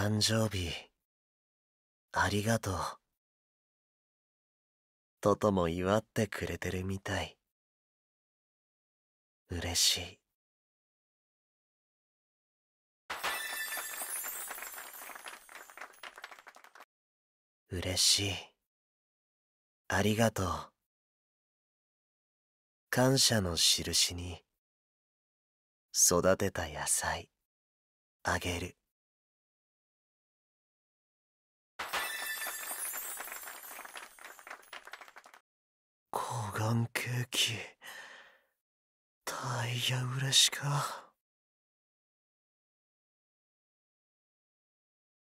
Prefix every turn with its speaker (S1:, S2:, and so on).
S1: 誕生日ありがとうトトも祝ってくれてるみたい嬉しい嬉しいありがとう感謝のしるしに育てた野菜あげる黄眼ケーキタイヤ嬉しか。